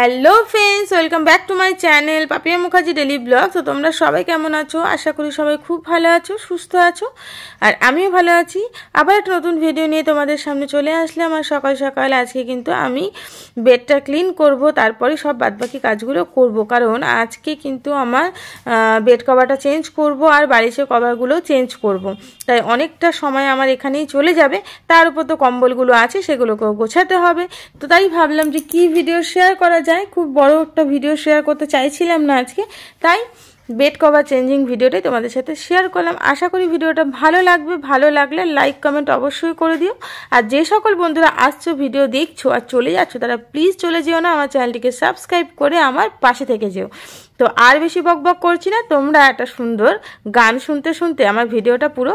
Hello friends welcome back to my channel Papiya Mukherjee daily blog তো তোমরা সবাই কেমন আছো আশা করি সবাই খুব ভালো আছো সুস্থ আছো আর আমিও ভালো আছি আবার একটা নতুন ভিডিও নিয়ে তোমাদের সামনে চলে আসলে আমার সকাল সকাল আজকে কিন্তু আমি বেডটা ক্লিন করব তারপরে সব বাদবাকি কাজগুলো করব কারণ আজকে কিন্তু আমার বেড কভারটা চেঞ্জ করব আর সে কভারগুলো চেঞ্জ করব। তাই অনেকটা সময় আমার এখানেই চলে যাবে তার উপর তো কম্বলগুলো আছে সেগুলোকেও গোছাতে হবে তো তাই ভাবলাম যে কি ভিডিও শেয়ার করা যায় খুব বড় একটা ভিডিও শেয়ার করতে চাইছিলাম না আজকে তাই বেড কভার চেঞ্জিং ভিডিওটাই তোমাদের সাথে শেয়ার করলাম আশা করি ভিডিওটা ভালো লাগবে ভালো লাগলে লাইক কমেন্ট অবশ্যই করে দিও আর যে সকল বন্ধুরা আসছো ভিডিও দেখছো আর চলে যাচ্ছ তারা প্লিজ চলে যেও না আমার চ্যানেলটিকে সাবস্ক্রাইব করে আমার পাশে থেকে যেও তো আর বেশি বক বক করছি না তোমরা একটা সুন্দর গান শুনতে শুনতে আমার ভিডিওটা পুরো